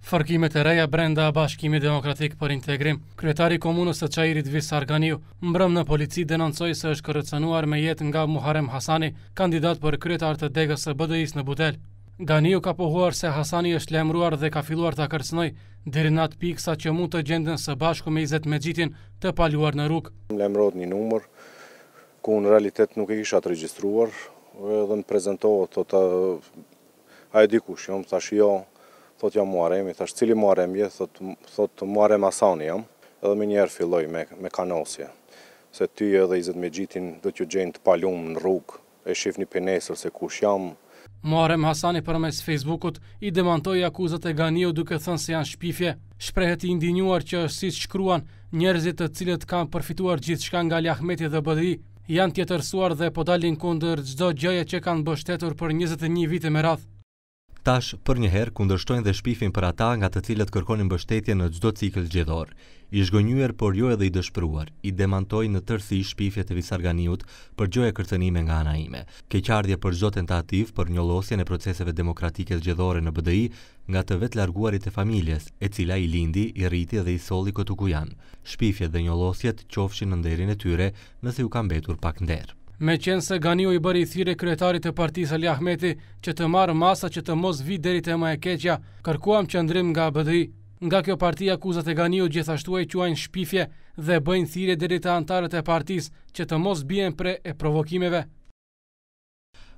Fërkimet e reja brenda Bashkimi Demokratik për Integrim, kryetari i komunës së Çajirit Vis Arganiu, mbrëm në polici denoncoi se është kërëcenuar me jetë nga Muharrem Hasani, kandidat për kryetar të degës së BDI-s në Butel. Ganiu ka pohuar se Hasani është lemruar dhe ka filluar ta kërcënoj deri në atë pikë sa që mund të gjenden së bashku me 20 mexhitin të paluar në Më lemruar një numër ku në realitet nuk e kisha të regjistruar, edhe në prezentohet të të... A jo, më jo, thot jam muarem, i thash cili muarem je, thot muarem asani jam, edhe me njerë filloj me kanosje, se ty edhe i me gjitin do t'ju gjenë të palumë në rrugë, e shif një penesër se kush jam. Muarem Hasani për mes Facebookut i demantoj akuzat e ganio duke thënë se janë shpifje, shprehet i indinuar që është si shkruan njerëzit të cilët kam përfituar gjithë shkan nga ljahmeti dhe bëdri, janë tjetërsuar dhe podalin kunder gjdo gjëje që kanë bështetur për 21 vite me radhë tash për një herë kundërshtojnë dhe shpifin për ata nga të cilët kërkonin mbështetje në çdo cikël gjedhor. I zgjonjur por jo edhe i dëshpëruar, i demantoi në tërthi shpifjet e Visarganiut për gjoja kërcënime nga ana ime. Keqardhje për çdo tentativ për njollosjen e proceseve demokratike zgjedhore në BDI nga të vetë larguarit e familjes, e cila i lindi, i rriti dhe i solli këtu ku janë. Shpifjet dhe njollosjet qofshin në nderin e tyre nëse u ka mbetur pak nder. Me qenë se Ganiu i bëri thire kretarit të partisë Ali Ahmeti që të marë masa që të mos vi deri e ma e keqja, kërkuam që ndrim nga bëdhi. Nga kjo parti akuzat e Ganiu gjithashtu e quajnë shpifje dhe bëjnë thire deri e antarët e partisë që të mos bjen pre e provokimeve.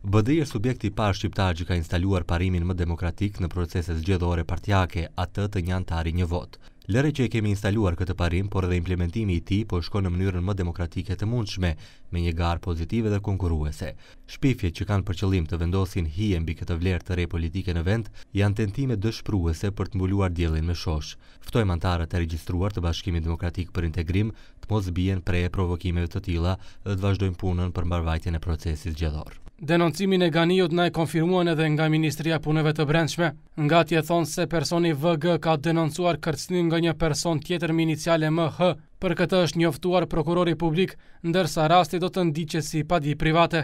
Bëdhi e subjekti pa shqiptar që ka instaluar parimin më demokratik në proceset gjedhore partjake atë të një antari një votë. Lëre që e kemi instaluar këtë parim, por edhe implementimi i ti po shko në mënyrën më demokratike të mundshme, me një garë pozitive dhe konkuruese. Shpifje që kanë për qëllim të vendosin hi e mbi këtë vlerë të re politike në vend, janë tentime dëshpruese për të mbuluar djelin me shosh. Ftoj mantarët e registruar të bashkimi demokratik për integrim, të mos bjen prej e provokimeve të tila dhe të vazhdojnë punën për mbarvajtjen e procesis gjedhor. Denoncimin e Ganiut na e konfirmuan edhe nga Ministria e Punëve të Brendshme, nga tje thonë thon se personi VG ka denoncuar kërcënim nga një person tjetër me iniciale MH, për këtë është njoftuar prokurori publik, ndërsa rasti do të ndiqet si padi private.